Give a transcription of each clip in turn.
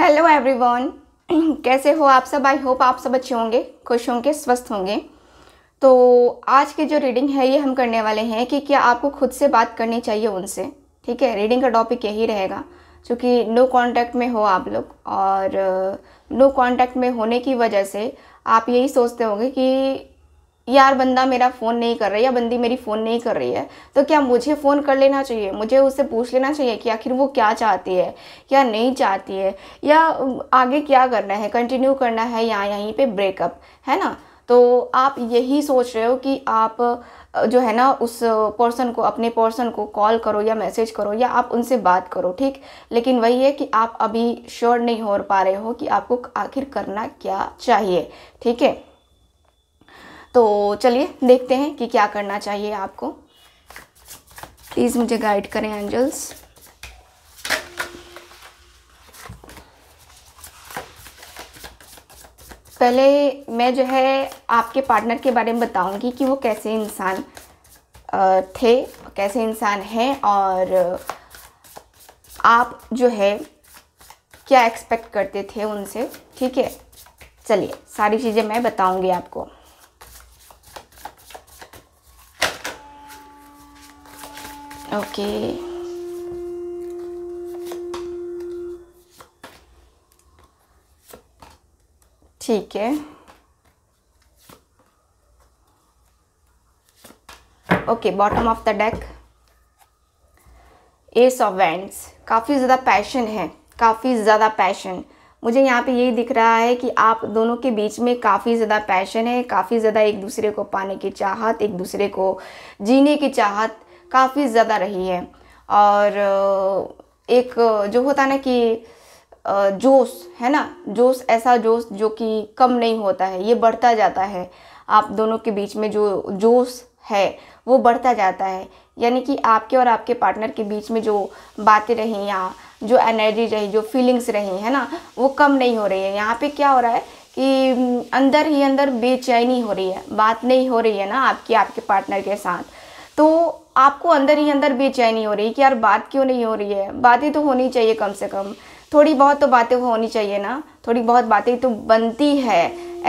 Hello everyone कैसे हो आप सब आई होप आप सब अच्छे होंगे खुश होंगे स्वस्थ होंगे तो आज की जो रीडिंग है ये हम करने वाले हैं कि क्या आपको खुद से बात करनी चाहिए उनसे ठीक है रीडिंग का टॉपिक यही रहेगा क्योंकि नो कांटेक्ट में हो आप लोग और नो uh, कांटेक्ट में होने की वजह से आप यही सोचते होंगे कि यार बंदा मेरा फ़ोन नहीं कर रहा है या बंदी मेरी फ़ोन नहीं कर रही है तो क्या मुझे फ़ोन कर लेना चाहिए मुझे उससे पूछ लेना चाहिए कि आखिर वो क्या चाहती है क्या नहीं चाहती है या आगे क्या करना है कंटिन्यू करना है या यहीं पर ब्रेकअप है ना तो आप यही सोच रहे हो कि आप जो है ना उस पर्सन को अपने पर्सन को कॉल करो या मैसेज करो या आप उनसे बात करो ठीक लेकिन वही है कि आप अभी श्योर नहीं हो पा रहे हो कि आपको आखिर करना क्या चाहिए ठीक है तो चलिए देखते हैं कि क्या करना चाहिए आपको प्लीज़ मुझे गाइड करें एंजल्स पहले मैं जो है आपके पार्टनर के बारे में बताऊंगी कि वो कैसे इंसान थे कैसे इंसान हैं और आप जो है क्या एक्सपेक्ट करते थे उनसे ठीक है चलिए सारी चीज़ें मैं बताऊंगी आपको Okay. ठीक है okay bottom of the deck ace of wands काफ़ी ज़्यादा पैशन है काफ़ी ज़्यादा पैशन मुझे यहाँ पे यही दिख रहा है कि आप दोनों के बीच में काफ़ी ज़्यादा पैशन है काफ़ी ज़्यादा एक दूसरे को पाने की चाहत एक दूसरे को जीने की चाहत काफ़ी ज़्यादा रही है और एक जो होता ना कि जोश है ना जोश ऐसा जोश जो कि कम नहीं होता है ये बढ़ता जाता है आप दोनों के बीच में जो जोश है वो बढ़ता जाता है यानी कि आपके और आपके पार्टनर के बीच में जो बातें रही या जो एनर्जी रही जो फीलिंग्स रही है ना वो कम नहीं हो रही है यहाँ पे क्या हो रहा है कि अंदर ही अंदर बेचैनी हो रही है बात नहीं हो रही है ना आपकी आपके पार्टनर के साथ तो आपको अंदर ही अंदर बेचैनी हो रही कि यार बात क्यों नहीं हो रही है बातें तो होनी चाहिए कम से कम थोड़ी बहुत तो बातें होनी चाहिए ना थोड़ी बहुत बातें तो बनती है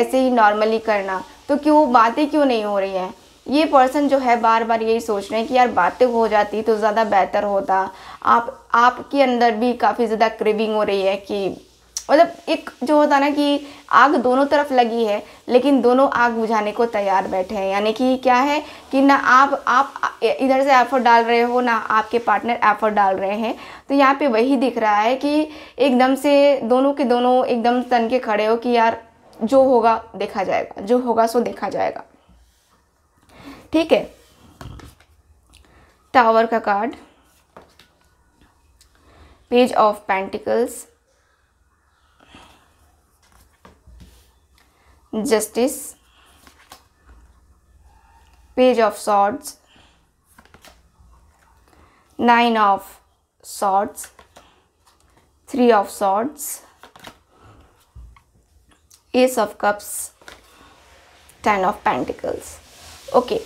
ऐसे ही नॉर्मली करना तो क्यों बातें क्यों नहीं हो रही हैं ये पर्सन जो है बार बार यही सोच रहे हैं कि यार बातें हो जाती तो ज़्यादा बेहतर होता आप आपके अंदर भी काफ़ी ज़्यादा क्रेविंग हो रही है कि मतलब एक जो होता ना कि आग दोनों तरफ लगी है लेकिन दोनों आग बुझाने को तैयार बैठे हैं यानी कि क्या है कि ना आप आप इधर से एफर्ट डाल रहे हो ना आपके पार्टनर एफर्ट डाल रहे हैं तो यहाँ पे वही दिख रहा है कि एकदम से दोनों के दोनों एकदम तन के खड़े हो कि यार जो होगा देखा जाएगा जो होगा सो देखा जाएगा ठीक है टावर का card page of pentacles justice page of swords nine of swords three of swords ace of cups ten of pentacles okay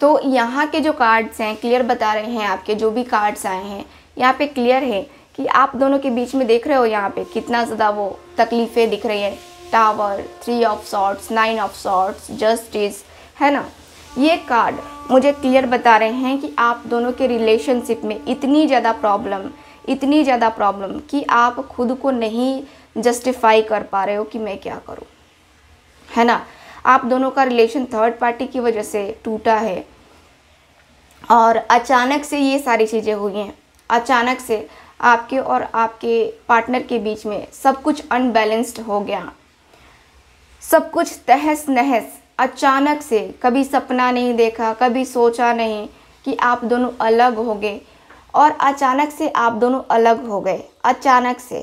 तो यहाँ के जो कार्ड्स हैं क्लियर बता रहे हैं आपके जो भी कार्ड्स आए हैं यहाँ पे क्लियर है कि आप दोनों के बीच में देख रहे हो यहाँ पे कितना ज़्यादा वो तकलीफ़ें दिख रही है tower three of swords nine of swords justice है ना ये कार्ड मुझे क्लियर बता रहे हैं कि आप दोनों के रिलेशनशिप में इतनी ज़्यादा प्रॉब्लम इतनी ज़्यादा प्रॉब्लम कि आप खुद को नहीं जस्टिफाई कर पा रहे हो कि मैं क्या करूँ है ना आप दोनों का रिलेशन थर्ड पार्टी की वजह से टूटा है और अचानक से ये सारी चीज़ें हुई हैं अचानक से आपके और आपके पार्टनर के बीच में सब कुछ अनबैलेंस्ड हो गया सब कुछ तहस नहस अचानक से कभी सपना नहीं देखा कभी सोचा नहीं कि आप दोनों अलग हो गए और अचानक से आप दोनों अलग हो गए अचानक से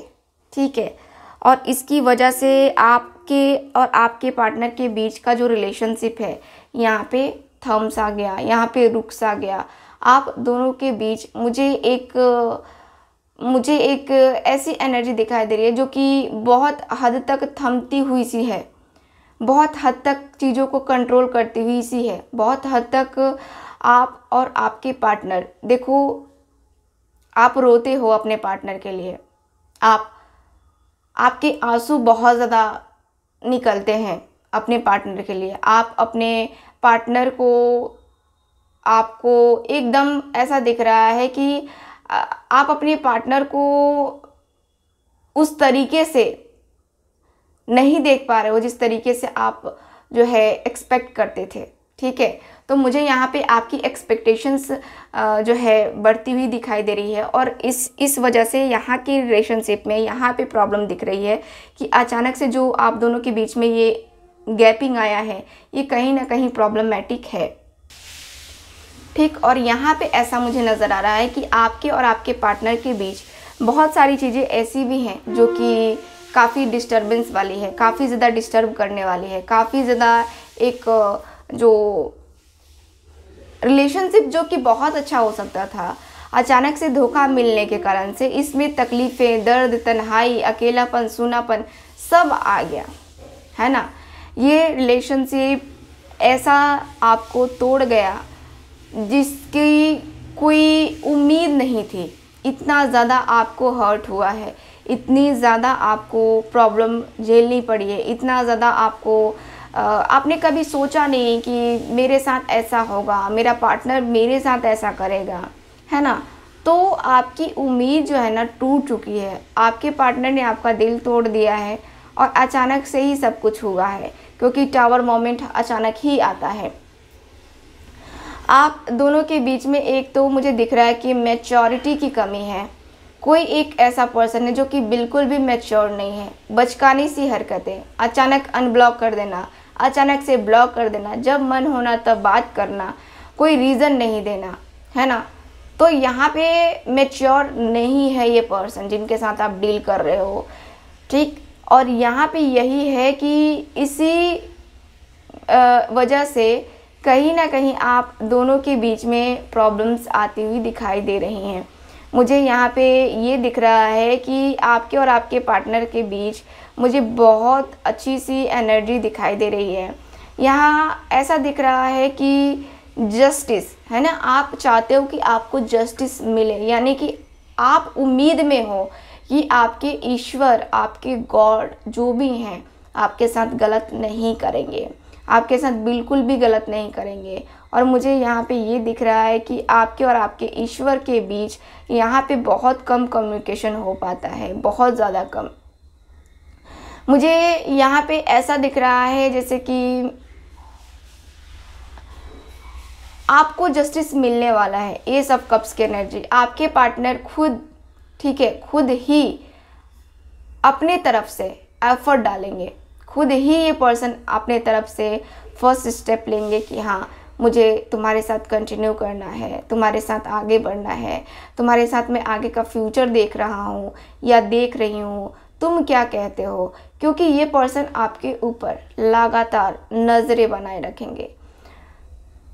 ठीक है और इसकी वजह से आपके और आपके पार्टनर के बीच का जो रिलेशनशिप है यहाँ पे थम्स आ गया यहाँ पे रुक सा गया आप दोनों के बीच मुझे एक मुझे एक ऐसी एनर्जी दिखाई दे रही है जो कि बहुत हद तक थमती हुई सी है बहुत हद तक चीज़ों को कंट्रोल करती हुई सी है बहुत हद तक आप और आपके पार्टनर देखो आप रोते हो अपने पार्टनर के लिए आप आपके आंसू बहुत ज़्यादा निकलते हैं अपने पार्टनर के लिए आप अपने पार्टनर को आपको एकदम ऐसा दिख रहा है कि आप अपने पार्टनर को उस तरीके से नहीं देख पा रहे हो जिस तरीके से आप जो है एक्सपेक्ट करते थे ठीक है तो मुझे यहाँ पे आपकी एक्सपेक्टेशंस जो है बढ़ती हुई दिखाई दे रही है और इस इस वजह से यहाँ की रिलेशनशिप में यहाँ पे प्रॉब्लम दिख रही है कि अचानक से जो आप दोनों के बीच में ये गैपिंग आया है ये कहीं ना कहीं प्रॉब्लमेटिक है ठीक और यहाँ पे ऐसा मुझे नज़र आ रहा है कि आपके और आपके पार्टनर के बीच बहुत सारी चीज़ें ऐसी भी हैं जो कि काफ़ी डिस्टर्बेंस वाली है काफ़ी ज़्यादा डिस्टर्ब करने वाली है काफ़ी ज़्यादा एक जो रिलेशनशिप जो कि बहुत अच्छा हो सकता था अचानक से धोखा मिलने के कारण से इसमें तकलीफ़ें दर्द तन्हाई अकेलापन सूनापन सब आ गया है ना ये रिलेशनशिप ऐसा आपको तोड़ गया जिसकी कोई उम्मीद नहीं थी इतना ज़्यादा आपको हर्ट हुआ है इतनी ज़्यादा आपको प्रॉब्लम झेलनी पड़ी है इतना ज़्यादा आपको आपने कभी सोचा नहीं कि मेरे साथ ऐसा होगा मेरा पार्टनर मेरे साथ ऐसा करेगा है ना तो आपकी उम्मीद जो है ना टूट चुकी है आपके पार्टनर ने आपका दिल तोड़ दिया है और अचानक से ही सब कुछ हुआ है क्योंकि टावर मोमेंट अचानक ही आता है आप दोनों के बीच में एक तो मुझे दिख रहा है कि मेचोरिटी की कमी है कोई एक ऐसा पर्सन है जो कि बिल्कुल भी मैच्योर नहीं है बचकानी सी हरकतें अचानक अनब्लॉक कर देना अचानक से ब्लॉक कर देना जब मन होना तब बात करना कोई रीज़न नहीं देना है ना तो यहाँ पे मेच्योर नहीं है ये पर्सन जिनके साथ आप डील कर रहे हो ठीक और यहाँ पे यही है कि इसी वजह से कहीं ना कहीं आप दोनों के बीच में प्रॉब्लम्स आती हुई दिखाई दे रही हैं मुझे यहाँ पे ये दिख रहा है कि आपके और आपके पार्टनर के बीच मुझे बहुत अच्छी सी एनर्जी दिखाई दे रही है यहाँ ऐसा दिख रहा है कि जस्टिस है ना आप चाहते हो कि आपको जस्टिस मिले यानी कि आप उम्मीद में हो कि आपके ईश्वर आपके गॉड जो भी हैं आपके साथ गलत नहीं करेंगे आपके साथ बिल्कुल भी गलत नहीं करेंगे और मुझे यहाँ पे ये दिख रहा है कि आपके और आपके ईश्वर के बीच यहाँ पे बहुत कम कम्युनिकेशन हो पाता है बहुत ज़्यादा कम मुझे यहाँ पे ऐसा दिख रहा है जैसे कि आपको जस्टिस मिलने वाला है ये सब कप्स की एनर्जी आपके पार्टनर खुद ठीक है खुद ही अपने तरफ से एफर्ट डालेंगे खुद ही ये पर्सन अपने तरफ से फर्स्ट स्टेप लेंगे कि हाँ मुझे तुम्हारे साथ कंटिन्यू करना है तुम्हारे साथ आगे बढ़ना है तुम्हारे साथ मैं आगे का फ्यूचर देख रहा हूँ या देख रही हूँ तुम क्या कहते हो क्योंकि ये पर्सन आपके ऊपर लगातार नज़रें बनाए रखेंगे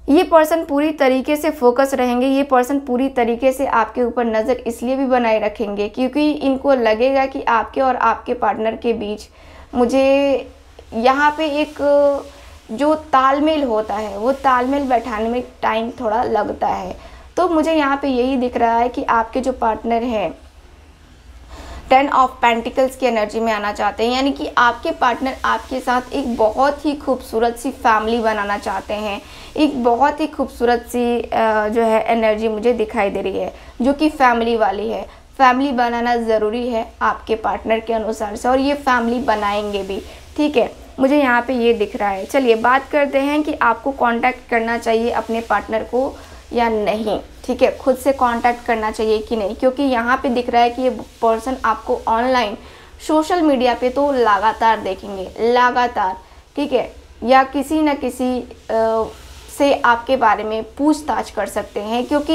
ये पर्सन पूरी तरीके से फोकस रहेंगे ये पर्सन पूरी तरीके से आपके ऊपर नज़र इसलिए भी बनाए रखेंगे क्योंकि इनको लगेगा कि आपके और आपके पार्टनर के बीच मुझे यहाँ पे एक जो तालमेल होता है वो तालमेल बैठाने में टाइम थोड़ा लगता है तो मुझे यहाँ पे यही दिख रहा है कि आपके जो पार्टनर हैं टेन ऑफ पेंटिकल्स की एनर्जी में आना चाहते हैं यानी कि आपके पार्टनर आपके साथ एक बहुत ही खूबसूरत सी फैमिली बनाना चाहते हैं एक बहुत ही खूबसूरत सी जो है एनर्जी मुझे दिखाई दे रही है जो कि फैमिली वाली है फैमिली बनाना ज़रूरी है आपके पार्टनर के अनुसार से और ये फैमिली बनाएंगे भी ठीक है मुझे यहाँ पे ये दिख रहा है चलिए बात करते हैं कि आपको कांटेक्ट करना चाहिए अपने पार्टनर को या नहीं ठीक है खुद से कांटेक्ट करना चाहिए कि नहीं क्योंकि यहाँ पे दिख रहा है कि ये पर्सन आपको ऑनलाइन सोशल मीडिया पे तो लगातार देखेंगे लगातार ठीक है या किसी न किसी आ, से आपके बारे में पूछताछ कर सकते हैं क्योंकि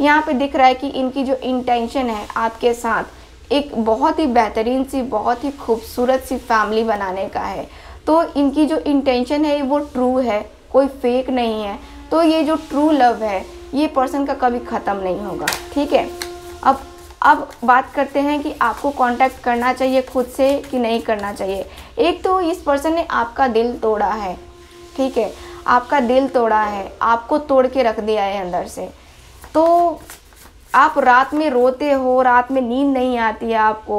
यहाँ पे दिख रहा है कि इनकी जो इंटेंशन है आपके साथ एक बहुत ही बेहतरीन सी बहुत ही खूबसूरत सी फैमिली बनाने का है तो इनकी जो इंटेंशन है वो ट्रू है कोई फेक नहीं है तो ये जो ट्रू लव है ये पर्सन का कभी ख़त्म नहीं होगा ठीक है अब अब बात करते हैं कि आपको कांटेक्ट करना चाहिए खुद से कि नहीं करना चाहिए एक तो इस पर्सन ने आपका दिल तोड़ा है ठीक है आपका दिल तोड़ा है आपको तोड़ के रख दिया है अंदर से तो आप रात में रोते हो रात में नींद नहीं आती है आपको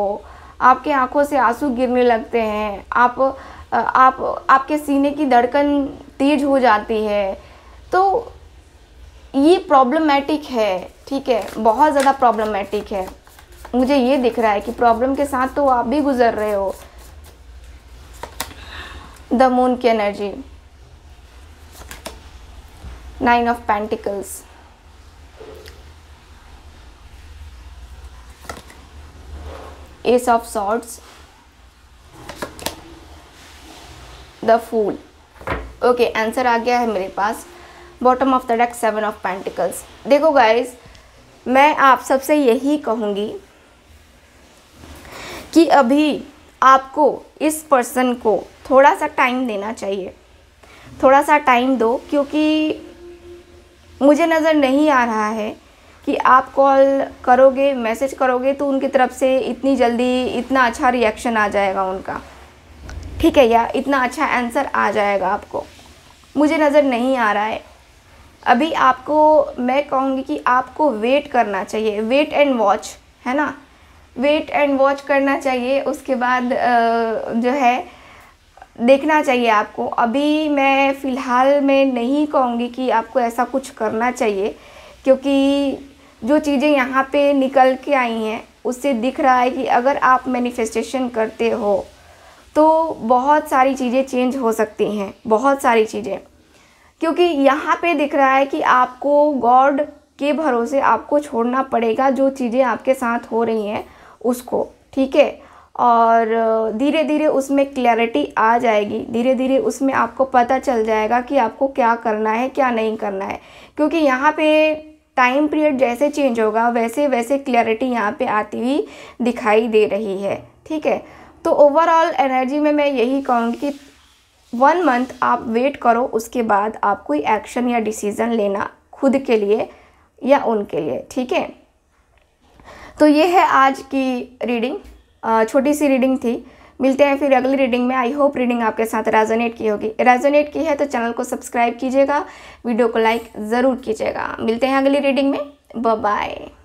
आपके आंखों से आंसू गिरने लगते हैं आप आप आपके सीने की धड़कन तेज हो जाती है तो ये प्रॉब्लमेटिक है ठीक है बहुत ज़्यादा प्रॉब्लमेटिक है मुझे ये दिख रहा है कि प्रॉब्लम के साथ तो आप भी गुजर रहे हो द मून की energy nine of pentacles ace of swords the fool okay answer आ गया है मेरे पास bottom of the deck seven of pentacles देखो गाइज मैं आप सबसे यही कहूँगी कि अभी आपको इस पर्सन को थोड़ा सा टाइम देना चाहिए थोड़ा सा टाइम दो क्योंकि मुझे नज़र नहीं आ रहा है कि आप कॉल करोगे मैसेज करोगे तो उनकी तरफ से इतनी जल्दी इतना अच्छा रिएक्शन आ जाएगा उनका ठीक है या इतना अच्छा आंसर आ जाएगा आपको मुझे नज़र नहीं आ रहा है अभी आपको मैं कहूँगी कि आपको वेट करना चाहिए वेट एंड वॉच है ना वेट एंड वॉच करना चाहिए उसके बाद जो है देखना चाहिए आपको अभी मैं फ़िलहाल मैं नहीं कहूँगी कि आपको ऐसा कुछ करना चाहिए क्योंकि जो चीज़ें यहाँ पे निकल के आई हैं उससे दिख रहा है कि अगर आप मैनिफेस्टेशन करते हो तो बहुत सारी चीज़ें चेंज हो सकती हैं बहुत सारी चीज़ें क्योंकि यहाँ पे दिख रहा है कि आपको गॉड के भरोसे आपको छोड़ना पड़ेगा जो चीज़ें आपके साथ हो रही हैं उसको ठीक है और धीरे धीरे उसमें क्लैरिटी आ जाएगी धीरे धीरे उसमें आपको पता चल जाएगा कि आपको क्या करना है क्या नहीं करना है क्योंकि यहाँ पे टाइम पीरियड जैसे चेंज होगा वैसे वैसे क्लैरिटी यहाँ पे आती हुई दिखाई दे रही है ठीक है तो ओवरऑल एनर्जी में मैं यही कहूँगी कि वन मंथ आप वेट करो उसके बाद आप कोई एक्शन या डिसीज़न लेना खुद के लिए या उनके लिए ठीक है तो ये है आज की रीडिंग छोटी सी रीडिंग थी मिलते हैं फिर अगली रीडिंग में आई होप रीडिंग आपके साथ रेजोनेट की होगी रेजोनेट की है तो चैनल को सब्सक्राइब कीजिएगा वीडियो को लाइक ज़रूर कीजिएगा मिलते हैं अगली रीडिंग में बाय